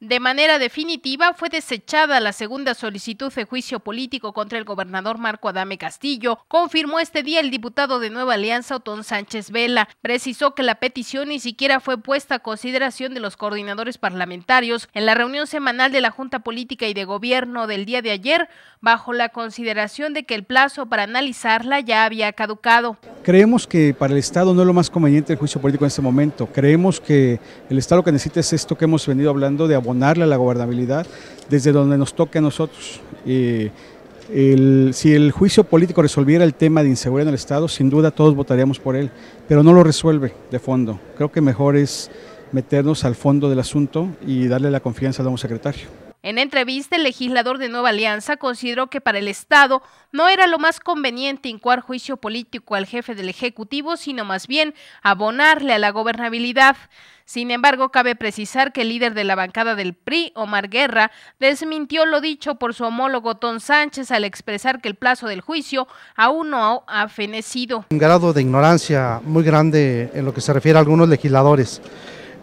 De manera definitiva, fue desechada la segunda solicitud de juicio político contra el gobernador Marco Adame Castillo, confirmó este día el diputado de Nueva Alianza Otón Sánchez Vela. Precisó que la petición ni siquiera fue puesta a consideración de los coordinadores parlamentarios en la reunión semanal de la Junta Política y de Gobierno del día de ayer, bajo la consideración de que el plazo para analizarla ya había caducado. Creemos que para el Estado no es lo más conveniente el juicio político en este momento. Creemos que el Estado lo que necesita es esto que hemos venido hablando de abonarle a la gobernabilidad desde donde nos toque a nosotros. si el juicio político resolviera el tema de inseguridad en el Estado, sin duda todos votaríamos por él, pero no lo resuelve de fondo. Creo que mejor es meternos al fondo del asunto y darle la confianza al nuevo secretario. En entrevista, el legislador de Nueva Alianza consideró que para el Estado no era lo más conveniente incuar juicio político al jefe del Ejecutivo, sino más bien abonarle a la gobernabilidad. Sin embargo, cabe precisar que el líder de la bancada del PRI, Omar Guerra, desmintió lo dicho por su homólogo Tom Sánchez al expresar que el plazo del juicio aún no ha fenecido. Un grado de ignorancia muy grande en lo que se refiere a algunos legisladores.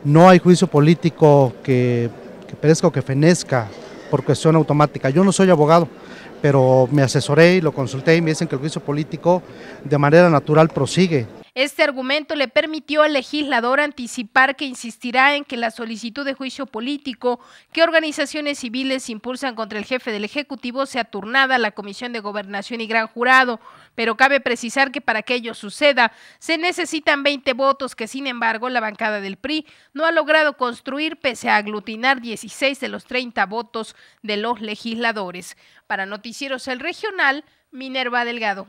No hay juicio político que perezco que fenezca por cuestión automática. Yo no soy abogado, pero me asesoré y lo consulté y me dicen que el juicio político de manera natural prosigue este argumento le permitió al legislador anticipar que insistirá en que la solicitud de juicio político que organizaciones civiles impulsan contra el jefe del Ejecutivo sea turnada a la Comisión de Gobernación y Gran Jurado, pero cabe precisar que para que ello suceda se necesitan 20 votos que sin embargo la bancada del PRI no ha logrado construir pese a aglutinar 16 de los 30 votos de los legisladores. Para Noticieros El Regional, Minerva Delgado.